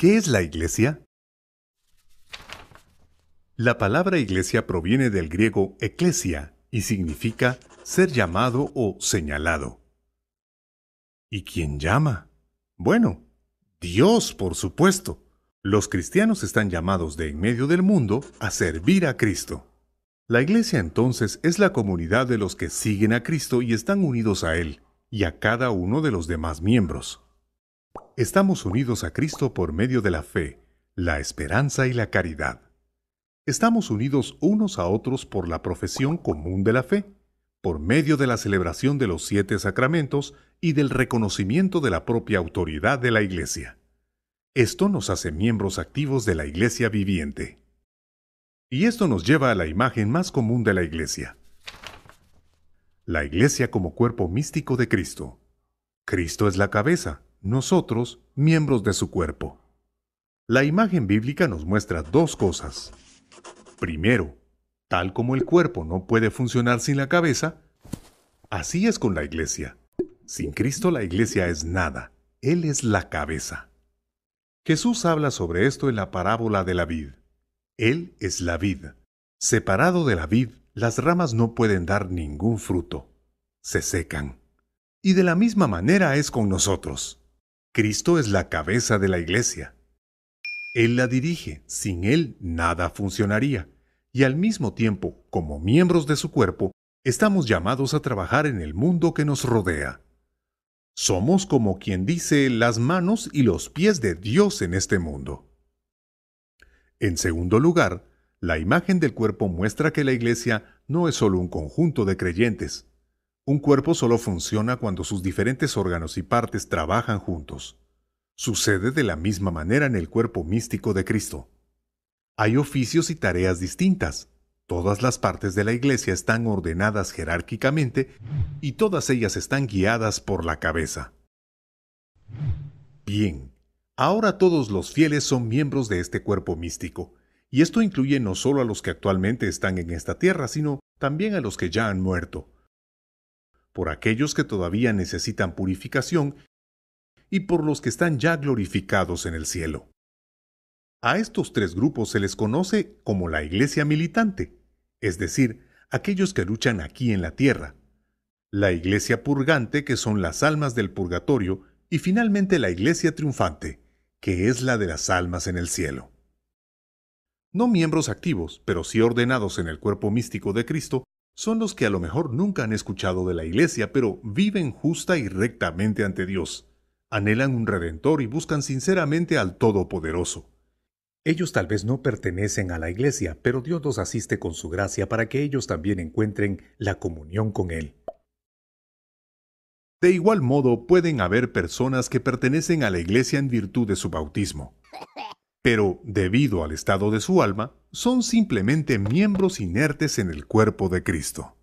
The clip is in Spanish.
¿Qué es la iglesia? La palabra iglesia proviene del griego eclesia y significa ser llamado o señalado. ¿Y quién llama? Bueno, Dios, por supuesto. Los cristianos están llamados de en medio del mundo a servir a Cristo. La iglesia entonces es la comunidad de los que siguen a Cristo y están unidos a Él, y a cada uno de los demás miembros. Estamos unidos a Cristo por medio de la fe, la esperanza y la caridad. Estamos unidos unos a otros por la profesión común de la fe, por medio de la celebración de los siete sacramentos y del reconocimiento de la propia autoridad de la Iglesia. Esto nos hace miembros activos de la Iglesia viviente. Y esto nos lleva a la imagen más común de la Iglesia. La Iglesia como cuerpo místico de Cristo. Cristo es la cabeza, nosotros miembros de su cuerpo. La imagen bíblica nos muestra dos cosas. Primero, tal como el cuerpo no puede funcionar sin la cabeza, así es con la iglesia. Sin Cristo la iglesia es nada, Él es la cabeza. Jesús habla sobre esto en la parábola de la vid. Él es la vid. Separado de la vid, las ramas no pueden dar ningún fruto. Se secan. Y de la misma manera es con nosotros. Cristo es la cabeza de la iglesia. Él la dirige, sin Él nada funcionaría, y al mismo tiempo, como miembros de su cuerpo, estamos llamados a trabajar en el mundo que nos rodea. Somos como quien dice las manos y los pies de Dios en este mundo. En segundo lugar, la imagen del cuerpo muestra que la iglesia no es solo un conjunto de creyentes, un cuerpo solo funciona cuando sus diferentes órganos y partes trabajan juntos. Sucede de la misma manera en el cuerpo místico de Cristo. Hay oficios y tareas distintas. Todas las partes de la iglesia están ordenadas jerárquicamente y todas ellas están guiadas por la cabeza. Bien, ahora todos los fieles son miembros de este cuerpo místico, y esto incluye no solo a los que actualmente están en esta tierra, sino también a los que ya han muerto por aquellos que todavía necesitan purificación y por los que están ya glorificados en el cielo. A estos tres grupos se les conoce como la iglesia militante, es decir, aquellos que luchan aquí en la tierra, la iglesia purgante, que son las almas del purgatorio, y finalmente la iglesia triunfante, que es la de las almas en el cielo. No miembros activos, pero sí ordenados en el cuerpo místico de Cristo, son los que a lo mejor nunca han escuchado de la Iglesia, pero viven justa y rectamente ante Dios, anhelan un Redentor y buscan sinceramente al Todopoderoso. Ellos tal vez no pertenecen a la Iglesia, pero Dios los asiste con su gracia para que ellos también encuentren la comunión con Él. De igual modo, pueden haber personas que pertenecen a la Iglesia en virtud de su bautismo pero debido al estado de su alma, son simplemente miembros inertes en el cuerpo de Cristo.